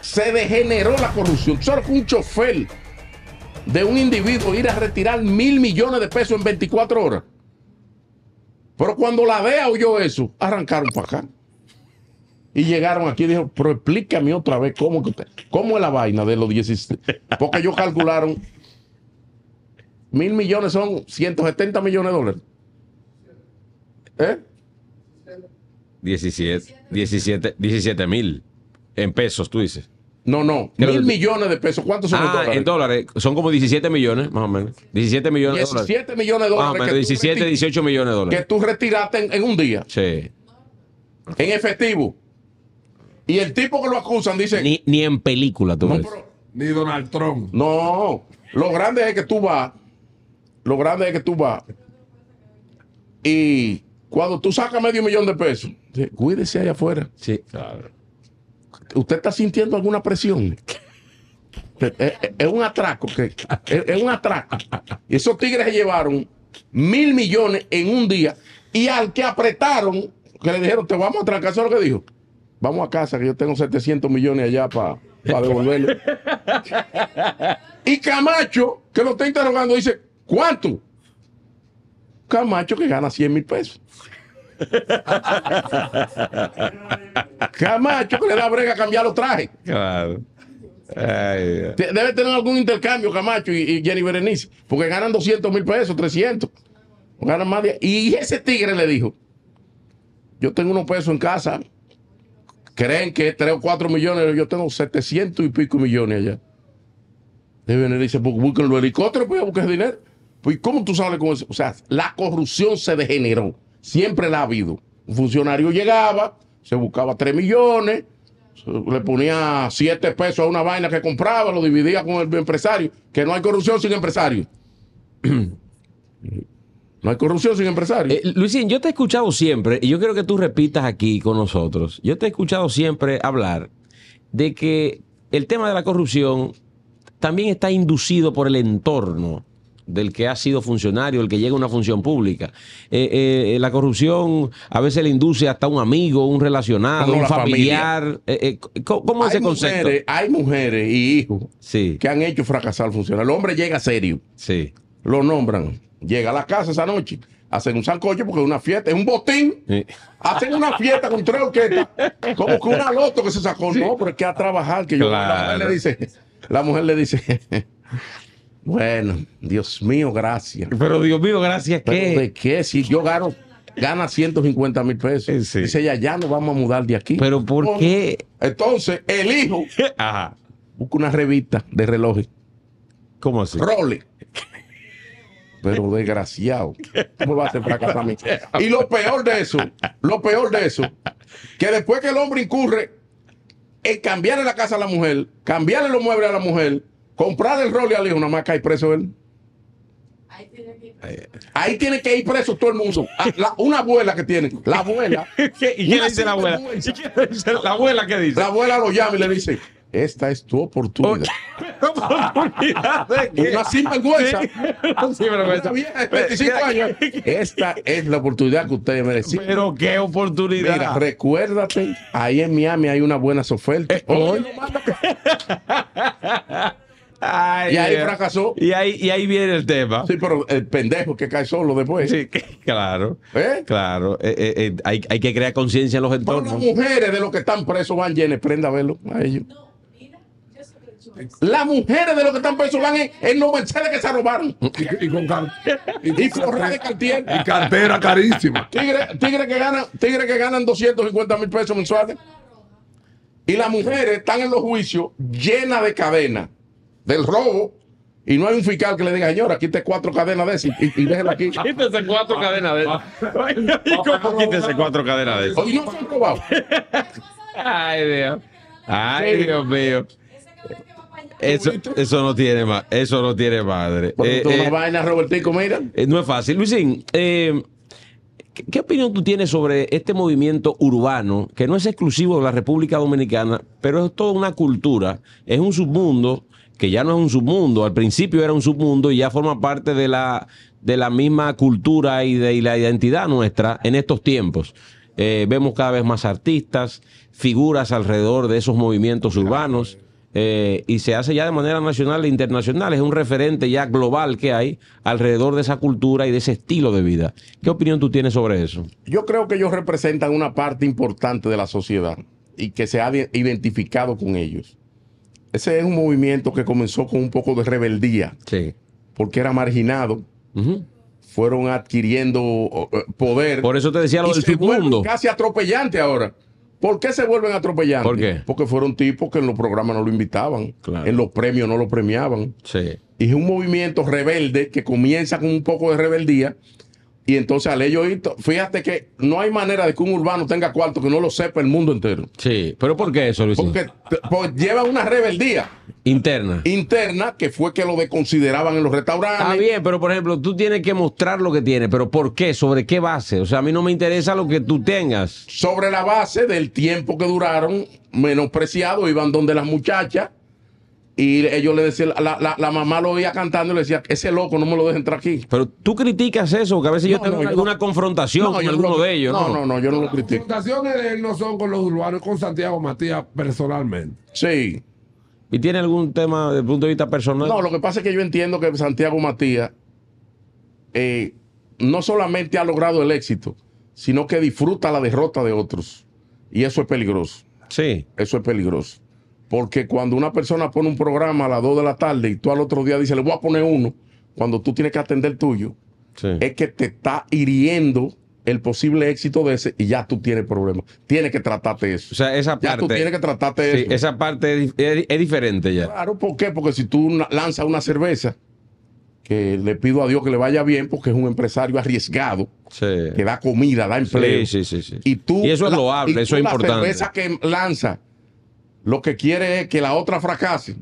se degeneró la corrupción. Solo que un chofer de un individuo ir a retirar mil millones de pesos en 24 horas. Pero cuando la DEA oyó eso, arrancaron para acá. Y llegaron aquí y dijeron, pero explícame otra vez cómo, cómo es la vaina de los 16. Porque ellos calcularon, mil millones son 170 millones de dólares. ¿Eh? 17, 17, 17 mil. En pesos, tú dices. No, no, mil millones de pesos. ¿Cuántos son en ah, dólares? son como 17 millones, más o menos. 17 millones de dólares. 17 millones de dólares. 17, 18 millones de dólares. Que tú retiraste en, un día. Sí. En efectivo. Y el tipo que lo acusan dice. Ni, en película, tú no, Ni Donald Trump. No. Lo grande es que tú vas. Lo grande es que tú vas. Y cuando tú sacas medio millón de pesos, cuídese allá afuera. Sí, claro. ¿Usted está sintiendo alguna presión? Eh, eh, eh, es, un atraco, que, es, un atraco. Y esos tigres se llevaron mil millones en un día y al que apretaron, que le dijeron, te vamos a atracar, eso lo que dijo. Vamos a casa, que yo tengo 700 millones allá para devolverle. y Camacho, que lo está interrogando, dice, ¿cuánto? Camacho que gana 100 mil pesos. Camacho Choco le da brega a cambiar los trajes. Debe tener algún intercambio Camacho y, Jenny Berenice, porque ganan 200 mil pesos, 300. Ganan más Y ese tigre le dijo, yo tengo unos pesos en casa, creen que 3 o 4 millones, yo tengo 700 y pico millones allá. Deben Berenice, y busquen los helicópteros, pues buscar dinero. Pues ¿cómo tú sabes cómo? eso? O sea, la corrupción se degeneró. Siempre la ha habido. Un funcionario llegaba, se buscaba 3 millones, le ponía 7 pesos a una vaina que compraba, lo dividía con el empresario, que no hay corrupción sin empresario. No hay corrupción sin empresario. Eh, Luisín, yo te he escuchado siempre, y yo quiero que tú repitas aquí con nosotros, yo te he escuchado siempre hablar de que el tema de la corrupción también está inducido por el entorno del que ha sido funcionario, el que llega a una función pública. Eh, eh, eh, la corrupción a veces le induce hasta un amigo, un relacionado, un familiar. ¿Cómo es ese hay mujeres y hijos que han hecho fracasar funcionario El hombre llega serio. Sí. Lo nombran. Llega a la casa esa noche. Hacen un sancocho porque es una fiesta, es un botín. Hacen una fiesta con tres Como que una loto que se sacó. No, pero es que a trabajar. Que la mujer le dice, la mujer le dice, bueno, Dios mío, gracias. Pero Dios mío, gracias, ¿qué? ¿De qué? Si yo gano, gana 150 mil pesos. Eh, Dice ella, ya nos vamos a mudar de aquí. ¿Pero por qué? Entonces, el hijo busca una revista de relojes. ¿Cómo así? Role. Pero desgraciado. ¿Cómo va a hacer Y lo peor de eso, lo peor de eso, que después que el hombre incurre en cambiarle la casa a la mujer, cambiarle los muebles a la mujer, Comprar el rol al hijo, nada más cae preso él. Ahí tiene, que ir preso. Eh, ahí tiene todo el mundo. Ah, una abuela que tiene. La abuela. ¿Y qué dice la abuela? la abuela que dice? La abuela lo llama y le dice, esta es tu oportunidad. ¿Oportunidad de qué? Una sinvergüenza. 25 años. Esta es la oportunidad que ustedes merecen. Pero qué oportunidad. Mira, recuérdate, ahí en Miami hay unas buenas ofertas. Eh, manda y ahí fracasó. Y ahí, ahí viene el tema. Sí, pero el pendejo que cae solo después. claro. ¿Eh? Claro. Eh, eh, hay, que crear conciencia en los entornos. las mujeres de los que están presos van llenas, prenda a verlo a ellos. las mujeres de los que están presos van en, en los que se robaron. Y, con y, cartera carísima. Tigre, que ganan, que ganan 250 mil pesos mensuales. Y las mujeres están en los juicios llenas de cadenas del robo. Y no hay un fiscal que le diga, señora, quítese cuatro cadenas de esas y, y, déjela aquí. Quítese cuatro cadenas de esas. quítese cuatro cadenas de esas? Y no son Ay, Dios. Ay, Dios mío. Eso, eso, no tiene madre. eso no tiene madre. Eh, una eh, vaina, Robertico, mira. Eh, no es fácil. Luisín, eh, ¿qué, opinión tú tienes sobre este movimiento urbano que no es exclusivo de la República Dominicana, pero es toda una cultura, es un submundo que ya no es un submundo, al principio era un submundo y ya forma parte de la, de la misma cultura y de la identidad nuestra en estos tiempos. Eh, vemos cada vez más artistas, figuras alrededor de esos movimientos urbanos. Eh, y se hace ya de manera nacional e internacional. Es un referente ya global que hay alrededor de esa cultura y de ese estilo de vida. ¿Qué opinión tú tienes sobre eso? Yo creo que ellos representan una parte importante de la sociedad y que se ha identificado con ellos ese es un movimiento que comenzó con un poco de rebeldía, sí. porque era marginado. Fueron adquiriendo eh, poder. Por eso te decía lo del segundo. Casi atropellante ahora. ¿Por qué se vuelven atropellantes? Porque fueron tipos que en los programas no lo invitaban, en los premios no lo premiaban. Sí. Y es un movimiento rebelde que comienza con un poco de rebeldía y entonces al ello fíjate que no hay manera de que un urbano tenga cuarto que no lo sepa el mundo entero. Sí, pero ¿por qué eso, Luis? Porque, pues, lleva una rebeldía. Interna. Interna, que fue que lo desconsideraban en los restaurantes. Está bien, pero por ejemplo, tú tienes que mostrar lo que tienes, pero ¿por qué? ¿Sobre qué base? O sea, a mí no me interesa lo que tú tengas. Sobre la base del tiempo que duraron menospreciado, iban donde las muchachas y ellos le decían, la, la, mamá lo veía cantando y le decía, ese loco no me lo deja entrar aquí. Pero tú criticas eso, que a veces yo tengo alguna confrontación con alguno de ellos. No, no, no, yo no lo critico. Las confrontaciones de él no son con los urbanos, con Santiago Matías personalmente. Sí. ¿Y tiene algún tema desde punto de vista personal? No, lo que pasa es que yo entiendo que Santiago Matías eh, no solamente ha logrado el éxito, sino que disfruta la derrota de otros. Y eso es peligroso. Sí. Eso es peligroso. Porque cuando una persona pone un programa a las 2 de la tarde y tú al otro día dices, le voy a poner uno, cuando tú tienes que atender tuyo, es que te está hiriendo el posible éxito de ese y ya tú tienes problemas. Tienes que tratarte eso. O sea, esa parte. Ya tú tienes que tratarte sí, Esa parte es, diferente ya. Claro, ¿por qué? Porque si tú lanzas una cerveza, que le pido a Dios que le vaya bien, porque es un empresario arriesgado, que da comida, da empleo. Sí, sí, sí. Y, tú, eso es loable, eso es importante. La cerveza que lanza lo que quiere es que la otra fracase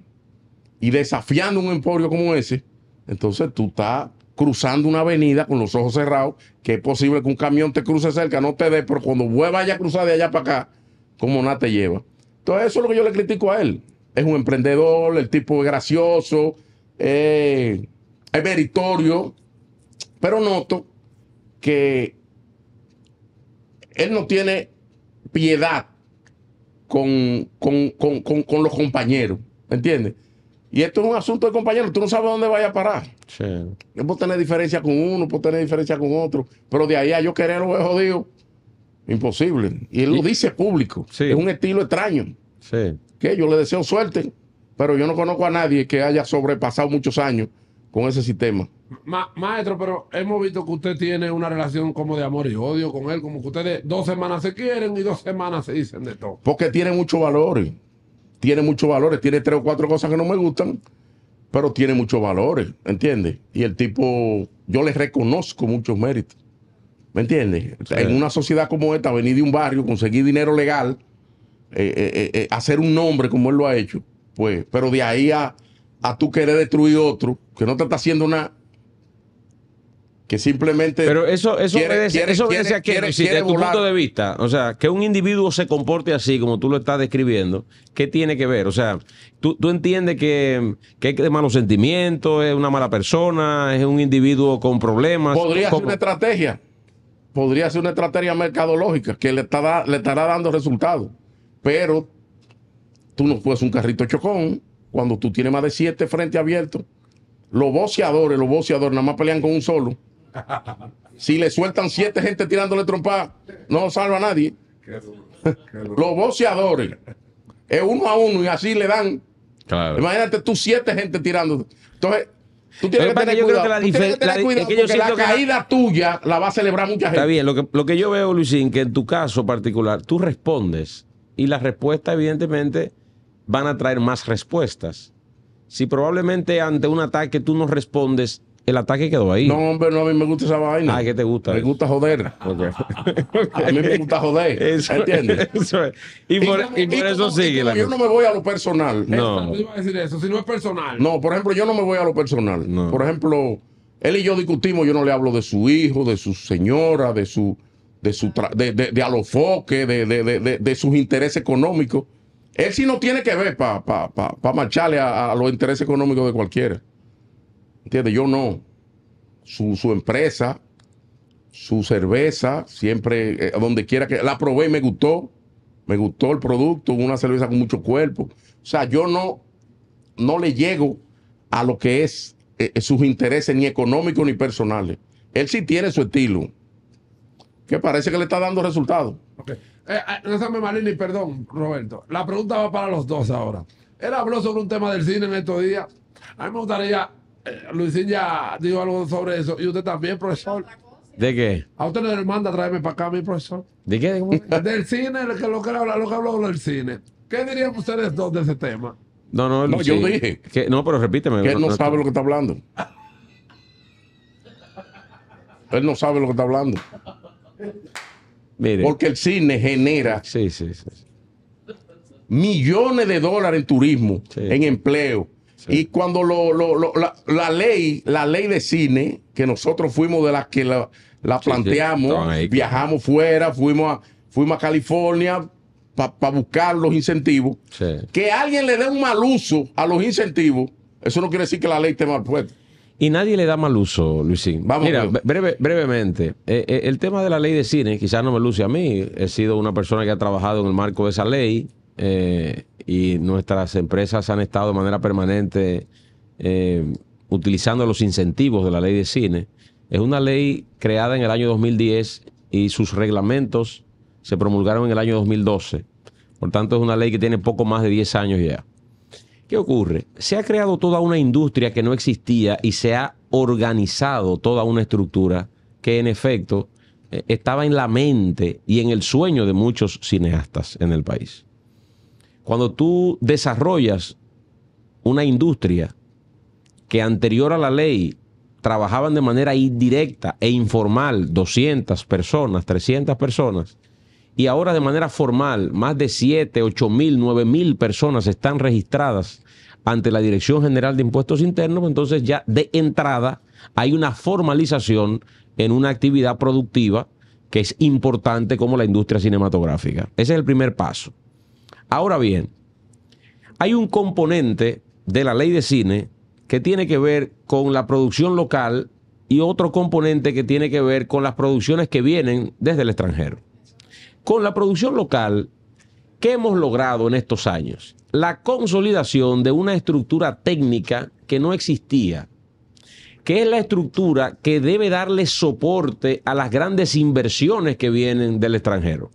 y desafiando un emporio como ese, entonces tú estás cruzando una avenida con los ojos cerrados, que es posible que un camión te cruce cerca, no te dé, pero cuando vuelva a cruzar de allá para acá, como nada te lleva. Entonces eso es lo que yo le critico a él. Es un emprendedor, el tipo es gracioso, eh, es meritorio, pero noto que él no tiene piedad con, con, con, los compañeros. entiendes? Y esto es un asunto de compañeros. Tú no sabes dónde vaya a parar. Yo puedo tener diferencia con uno, puedo tener diferencia con otro. Pero de ahí a yo querer lo jodido, imposible. Y él lo dice público. Es un estilo extraño. Que yo le deseo suerte, pero yo no conozco a nadie que haya sobrepasado muchos años con ese sistema maestro, pero hemos visto que usted tiene una relación como de amor y odio con él, como que ustedes dos semanas se quieren y dos semanas se dicen de todo. Porque tiene muchos valores, tiene muchos valores, tiene tres o cuatro cosas que no me gustan, pero tiene muchos valores, ¿entiendes? Y el tipo, yo le reconozco muchos méritos, ¿me entiendes? En una sociedad como esta, venir de un barrio, conseguir dinero legal, eh, eh, eh, hacer un nombre como él lo ha hecho, pues, pero de ahí a, a tú querer destruir otro, que no te está haciendo una que simplemente. Pero eso, quiere, que, desde tu punto de vista, o sea, que un individuo se comporte así, como tú lo estás describiendo, ¿qué tiene que ver? O sea, tú, entiendes que, que es de malos sentimientos, es una mala persona, es un individuo con problemas. Podría ser una estrategia, podría ser una estrategia mercadológica que le, estará, le estará dando resultados, pero tú no puedes un carrito chocón cuando tú tienes más de siete frente abiertos Los boceadores, los boceadores nada más pelean con un solo. Si le sueltan siete gente tirándole trompa, no salva a nadie. Los boceadores es uno a uno y así le dan. Imagínate tú siete gente tirando. Entonces, tú tienes que tener cuidado. La, la caída tuya la va a celebrar mucha gente. Está bien, lo que, lo que yo veo, Luisín, que en tu caso particular, tú respondes y las respuestas, evidentemente, van a traer más respuestas. Si probablemente ante un ataque tú no respondes el ataque quedó ahí. No, hombre, no, a mí me gusta esa vaina. Ay, ¿qué te gusta? Me gusta joder. a mí me gusta joder. ¿Se ¿Entiendes? Y por, eso sigue. la yo no me voy a lo personal. No. no iba a decir eso, si no es personal. No, por ejemplo, yo no me voy a lo personal. Por ejemplo, él y yo discutimos, yo no le hablo de su hijo, de su señora, de su de su tra de, de, de, alofoque, de, de, de, sus intereses económicos. Él sí no tiene que ver para pa, pa, pa marcharle a los intereses económicos de cualquiera. ¿Entiendes? Yo no. Su, empresa, su cerveza, siempre, eh, donde quiera que la probé y me gustó. Me gustó el producto, una cerveza con mucho cuerpo. O sea, yo no, no le llego a lo que es eh, eh, sus intereses ni económicos ni personales. Él sí tiene su estilo, que parece que le está dando resultados. Okay. Marini, perdón, Roberto. La pregunta va para los dos ahora. Él habló sobre un tema del cine en estos días. A mí me gustaría eh, Luisín ya dijo algo sobre eso. ¿Y usted también, profesor? ¿De qué? A usted le manda a traerme para acá, mi profesor. ¿De qué? del cine, lo que, lo que lo que del cine. ¿Qué dirían ustedes dos de ese tema? No, no, no yo dije. no, pero repíteme. él no, sabe lo que está hablando. él no sabe lo que está hablando. Mire. Porque el cine genera millones de dólares en turismo, en empleo, y cuando la, ley, la ley de cine, que nosotros fuimos de las que la, planteamos, viajamos fuera, fuimos a, fuimos a California para buscar los incentivos, que alguien le dé un mal uso a los incentivos, eso no quiere decir que la ley esté mal puesta. Y nadie le da mal uso, Luisín. Mira, breve, brevemente, eh, eh, el tema de la ley de cine, quizás no me luce a mí, he sido una persona que ha trabajado en el marco de esa ley, eh, y nuestras empresas han estado de manera permanente eh, utilizando los incentivos de la ley de cine. Es una ley creada en el año 2010 y sus reglamentos se promulgaron en el año 2012. Por tanto, es una ley que tiene poco más de 10 años ya. ¿Qué ocurre? Se ha creado toda una industria que no existía y se ha organizado toda una estructura que en efecto eh, estaba en la mente y en el sueño de muchos cineastas en el país. Cuando tú desarrollas una industria que anterior a la ley trabajaban de manera indirecta e informal 200 personas, 300 personas, y ahora de manera formal más de 7, 8 mil, 9 mil personas están registradas ante la Dirección General de Impuestos Internos, pues entonces ya de entrada hay una formalización en una actividad productiva que es importante como la industria cinematográfica. Ese es el primer paso. Ahora bien, hay un componente de la ley de cine que tiene que ver con la producción local y otro componente que tiene que ver con las producciones que vienen desde el extranjero. Con la producción local, ¿qué hemos logrado en estos años? La consolidación de una estructura técnica que no existía, que es la estructura que debe darle soporte a las grandes inversiones que vienen del extranjero.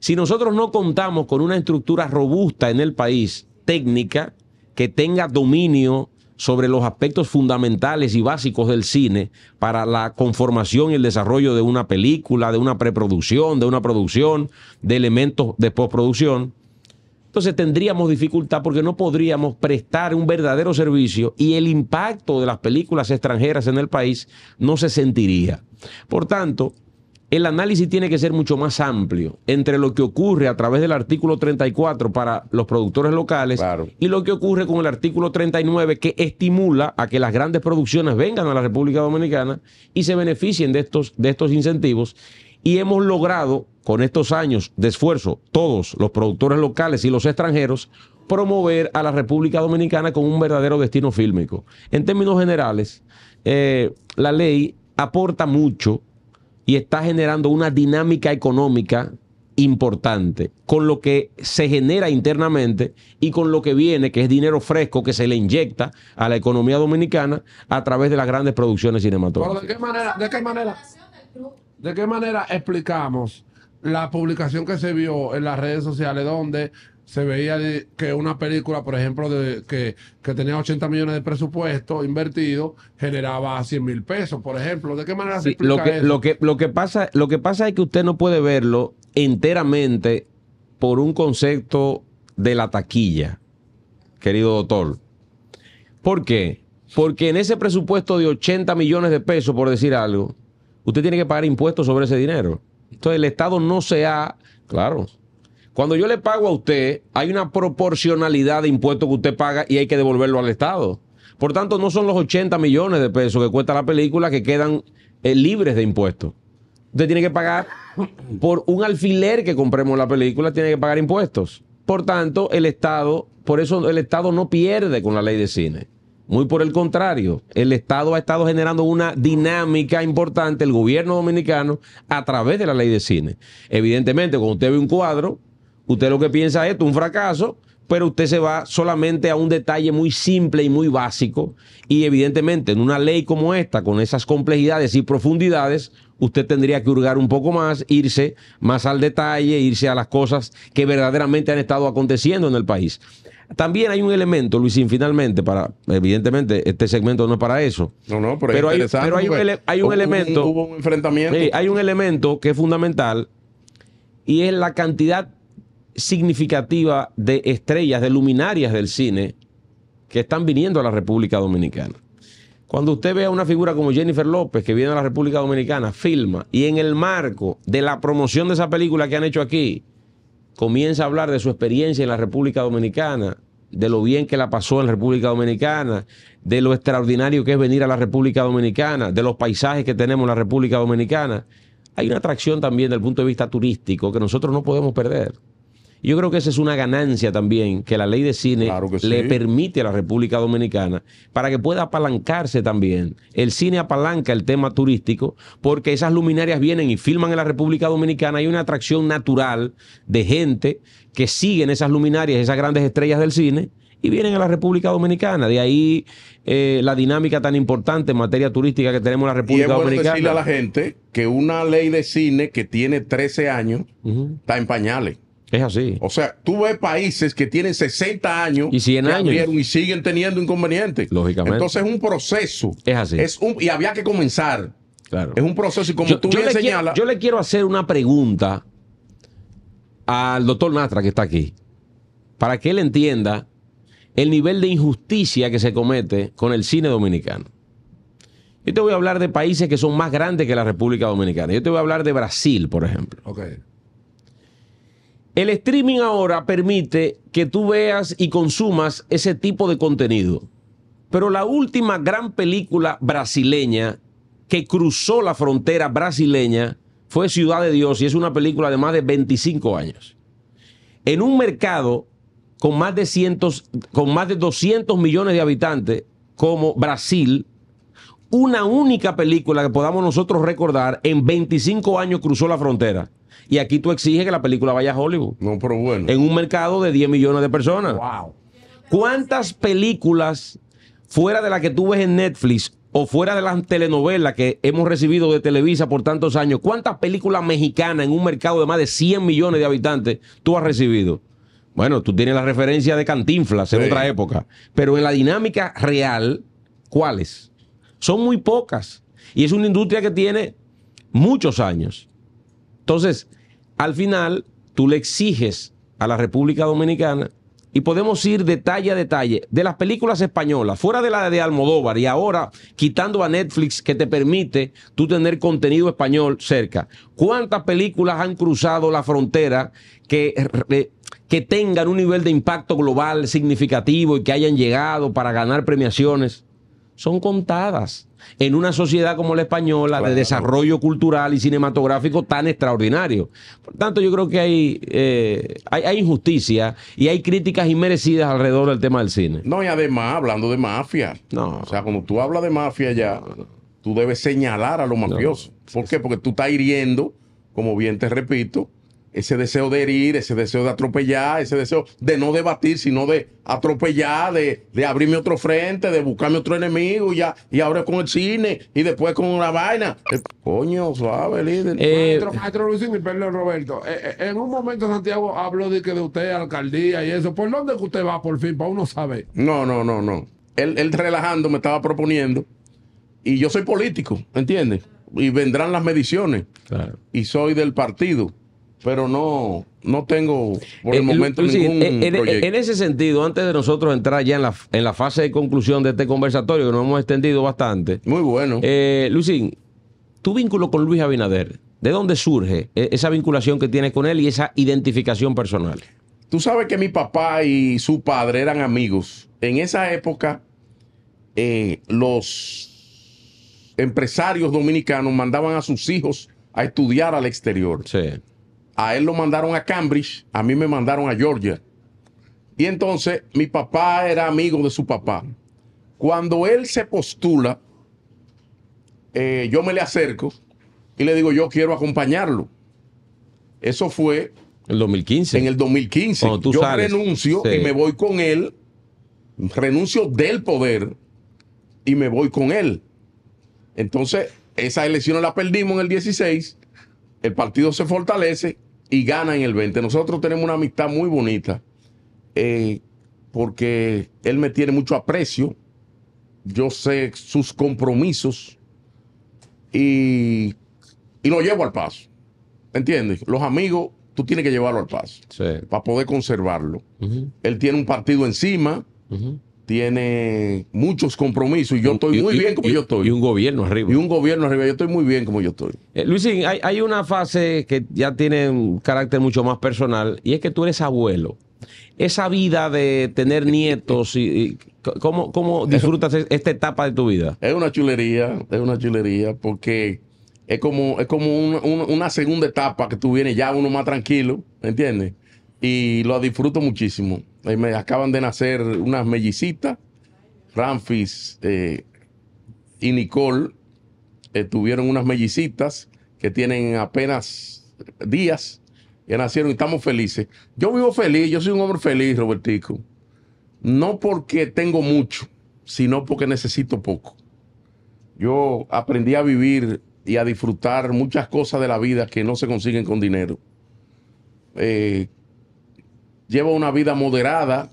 Si nosotros no contamos con una estructura robusta en el país, técnica, que tenga dominio sobre los aspectos fundamentales y básicos del cine para la conformación y el desarrollo de una película, de una preproducción, de una producción, de elementos de postproducción, entonces tendríamos dificultad porque no podríamos prestar un verdadero servicio y el impacto de las películas extranjeras en el país no se sentiría. Por tanto, el análisis tiene que ser mucho más amplio entre lo que ocurre a través del artículo 34 para los productores locales y lo que ocurre con el artículo 39 que estimula a que las grandes producciones vengan a la República Dominicana y se beneficien de estos, de estos incentivos. Y hemos logrado, con estos años de esfuerzo, todos los productores locales y los extranjeros, promover a la República Dominicana con un verdadero destino fílmico. En términos generales, eh, la ley aporta mucho y está generando una dinámica económica importante con lo que se genera internamente y con lo que viene, que es dinero fresco que se le inyecta a la economía dominicana a través de las grandes producciones cinematográficas. ¿de qué manera, de qué manera, de qué manera explicamos la publicación que se vio en las redes sociales donde se veía que una película, por ejemplo, de, que, tenía 80 millones de presupuesto invertido, generaba 100 mil pesos, por ejemplo. ¿De qué manera se lo que, Lo que, lo, que pasa, lo que pasa es que usted no puede verlo enteramente por un concepto de la taquilla, querido doctor. ¿Por qué? Porque en ese presupuesto de 80 millones de pesos, por decir algo, usted tiene que pagar impuestos sobre ese dinero. Entonces el Estado no se ha, claro, cuando yo le pago a usted, hay una proporcionalidad de impuestos que usted paga y hay que devolverlo al Estado. Por tanto, no son los 80 millones de pesos que cuesta la película que quedan eh, libres de impuestos. Usted tiene que pagar por un alfiler que compremos la película, tiene que pagar impuestos. Por tanto, el Estado, por eso el Estado no pierde con la ley de cine. Muy por el contrario, el Estado ha estado generando una dinámica importante, el gobierno dominicano, a través de la ley de cine. Evidentemente, cuando usted ve un cuadro, Usted lo que piensa es esto, un fracaso, pero usted se va solamente a un detalle muy simple y muy básico. Y evidentemente, en una ley como esta, con esas complejidades y profundidades, usted tendría que hurgar un poco más, irse más al detalle, irse a las cosas que verdaderamente han estado aconteciendo en el país. También hay un elemento, Luisín, finalmente, para, evidentemente, este segmento no es para eso. No, no, pero, hay, pero hay, pues. un, elemento. hubo un enfrentamiento. hay un elemento que es fundamental y es la cantidad significativa de estrellas, de luminarias del cine que están viniendo a la República Dominicana. Cuando usted ve a una figura como Jennifer López que viene a la República Dominicana, filma y en el marco de la promoción de esa película que han hecho aquí, comienza a hablar de su experiencia en la República Dominicana, de lo bien que la pasó en la República Dominicana, de lo extraordinario que es venir a la República Dominicana, de los paisajes que tenemos en la República Dominicana. Hay una atracción también del punto de vista turístico que nosotros no podemos perder. Yo creo que esa es una ganancia también que la ley de cine le permite a la República Dominicana para que pueda apalancarse también. El cine apalanca el tema turístico porque esas luminarias vienen y filman en la República Dominicana. Hay una atracción natural de gente que siguen esas luminarias, esas grandes estrellas del cine y vienen a la República Dominicana. De ahí eh, la dinámica tan importante en materia turística que tenemos en la República y es bueno Dominicana. decirle a la gente que una ley de cine que tiene 13 años está en pañales. Es así. O sea, tú ves países que tienen 60 años y 100 y siguen teniendo inconvenientes. Lógicamente. Entonces es un proceso. Es así. Es un, y había que comenzar. Claro. Es un proceso y como tú le señalas. Yo le quiero hacer una pregunta al doctor Natra que está aquí para que él entienda el nivel de injusticia que se comete con el cine dominicano. Yo te voy a hablar de países que son más grandes que la República Dominicana. Yo te voy a hablar de Brasil, por ejemplo. Okay. El streaming ahora permite que tú veas y consumas ese tipo de contenido. Pero la última gran película brasileña que cruzó la frontera brasileña fue Ciudad de Dios y es una película de más de 25 años. En un mercado con más de, cientos, con más de 200 millones de habitantes como Brasil, una única película que podamos nosotros recordar en 25 años cruzó la frontera y aquí tú exiges que la película vaya a Hollywood. No, pero bueno. En un mercado de 10 millones de personas. Wow. ¿Cuántas películas fuera de las que tú ves en Netflix o fuera de las telenovelas que hemos recibido de Televisa por tantos años, ¿cuántas películas mexicanas en un mercado de más de 100 millones de habitantes tú has recibido? Bueno, tú tienes la referencia de Cantinflas en otra época, pero en la dinámica real, ¿cuáles? Son muy pocas y es una industria que tiene muchos años. Entonces, al final tú le exiges a la República Dominicana y podemos ir detalle a detalle de las películas españolas, fuera de la de Almodóvar y ahora quitando a Netflix que te permite tú tener contenido español cerca. ¿Cuántas películas han cruzado la frontera que, eh, que tengan un nivel de impacto global significativo y que hayan llegado para ganar premiaciones? son contadas en una sociedad como la española de desarrollo cultural y cinematográfico tan extraordinario. Por tanto, yo creo que eh, hay, hay, injusticia y hay críticas inmerecidas alrededor del tema del cine. No, y además, hablando de mafia. No. O sea, cuando tú hablas de mafia ya, tú debes señalar a los mafiosos. ¿Por qué? Porque tú estás hiriendo, como bien te repito, ese deseo de herir, ese deseo de atropellar, ese deseo de no debatir, sino de atropellar, de, abrirme otro frente, de buscarme otro enemigo, ya, y ahora con el cine, y después con una vaina. Eh, coño, suave, líder. Eh, maestro, Roberto. Eh, en un momento Santiago habló de que de usted, alcaldía y eso. ¿Por dónde que usted va, por fin, para uno saber? No, no, no, no. Él, relajando me estaba proponiendo, y yo soy político, ¿entiendes? Y vendrán las mediciones. Y soy del partido pero no, no tengo por el eh, momento ningún eh, en, ese sentido, antes de nosotros entrar ya en la, en la fase de conclusión de este conversatorio, que nos hemos extendido bastante. Muy bueno. Eh, tu vínculo con Luis Abinader, ¿de dónde surge e-, esa vinculación que tienes con él y esa identificación personal? Tú sabes que mi papá y su padre eran amigos. En esa época, eh, los empresarios dominicanos mandaban a sus hijos a estudiar al exterior. Sí. A él lo mandaron a Cambridge, a mí me mandaron a Georgia. Y entonces mi papá era amigo de su papá. Cuando él se postula, eh, yo me le acerco y le digo, yo quiero acompañarlo. Eso fue... El 2015. En el 2015. yo renuncio y me voy con él. Renuncio del poder y me voy con él. Entonces, esa elección la perdimos en el 16. El partido se fortalece y gana en el 20. Nosotros tenemos una amistad muy bonita eh, porque él me tiene mucho aprecio, yo sé sus compromisos y, y lo llevo al paso. ¿Entiendes? Los amigos, tú tienes que llevarlo al paso para poder conservarlo. Él tiene un partido encima tiene muchos compromisos y yo estoy muy bien como yo estoy. Y un gobierno arriba. Y un gobierno arriba, yo estoy muy bien como yo estoy. Eh, Luisín, hay, una fase que ya tiene un carácter mucho más personal y es que tú eres abuelo. Esa vida de tener nietos, y, ¿cómo, disfrutas esta etapa de tu vida? Es una chulería, es una chulería porque es como, es como una, segunda etapa que tú vienes ya uno más tranquilo, ¿me ¿entiendes? y lo disfruto muchísimo. Eh, me acaban de nacer unas mellicitas, Ramfis eh, y Nicole eh, tuvieron unas mellicitas que tienen apenas días, ya nacieron y estamos felices. Yo vivo feliz, yo soy un hombre feliz, Robertico. No porque tengo mucho, sino porque necesito poco. Yo aprendí a vivir y a disfrutar muchas cosas de la vida que no se consiguen con dinero llevo una vida moderada.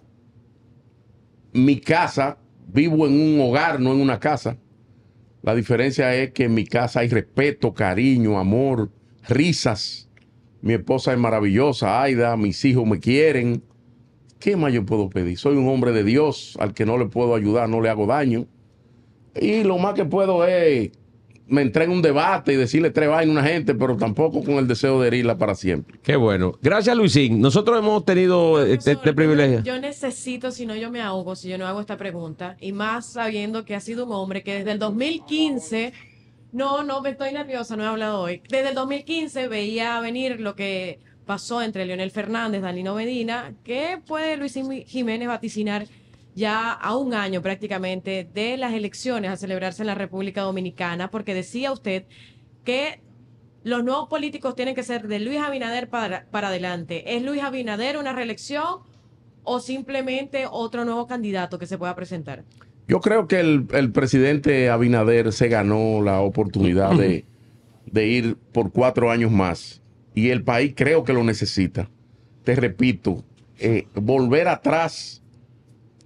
Mi casa, vivo en un hogar, no en una casa. La diferencia es que en mi casa hay respeto, cariño, amor, risas. Mi esposa es maravillosa, Aida, mis hijos me quieren. ¿Qué más yo puedo pedir? Soy un hombre de Dios al que no le puedo ayudar, no le hago daño. Y lo más que puedo es me entré en un debate y decirle tres vainas a una gente, pero tampoco con el deseo de herirla para siempre. Qué bueno. Gracias, Luisín. Nosotros hemos tenido este, este privilegio. Yo, necesito, si no, yo me ahogo si yo no hago esta pregunta. Y más sabiendo que ha sido un hombre que desde el 2015. No, no, me estoy nerviosa, no he hablado hoy. Desde el 2015 veía venir lo que pasó entre Leonel Fernández, Danilo Medina. ¿Qué puede Luisín Jiménez vaticinar ya a un año prácticamente de las elecciones a celebrarse en la República Dominicana, porque decía usted que los nuevos políticos tienen que ser de Luis Abinader para, adelante. ¿Es Luis Abinader una reelección o simplemente otro nuevo candidato que se pueda presentar? Yo creo que el, presidente Abinader se ganó la oportunidad de, ir por cuatro años más y el país creo que lo necesita. Te repito, eh, volver atrás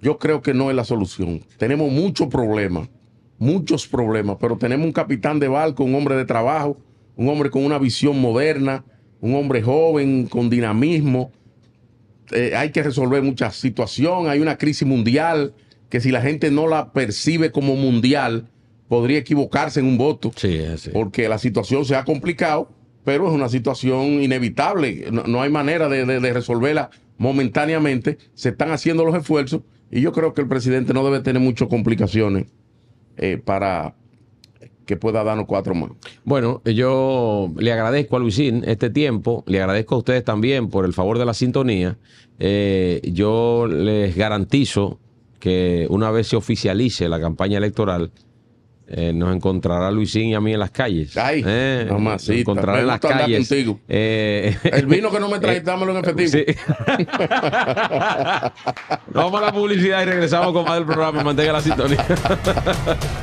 yo creo que no es la solución. Tenemos muchos problemas, muchos problemas, pero tenemos un capitán de barco, un hombre de trabajo, un hombre con una visión moderna, un hombre joven, con dinamismo. Eh, hay que resolver muchas situaciones, hay una crisis mundial que si la gente no la percibe como mundial, podría equivocarse en un voto. Porque la situación se ha complicado, pero es una situación inevitable. No, hay manera de resolverla momentáneamente. Se están haciendo los esfuerzos, y yo creo que el presidente no debe tener muchas complicaciones eh, para que pueda darnos cuatro más. Bueno, yo le agradezco a Luisín este tiempo, le agradezco a ustedes también por el favor de la sintonía. Eh, yo les garantizo que una vez se oficialice la campaña electoral, eh, nos encontrará Luisín y a mí en las calles. Ay, eh, nos encontrará en las calles. Eh, el vino que no me trajiste eh, dámelo en efectivo. Sí. Vamos a la publicidad y regresamos con más del programa. Mantenga la sintonía.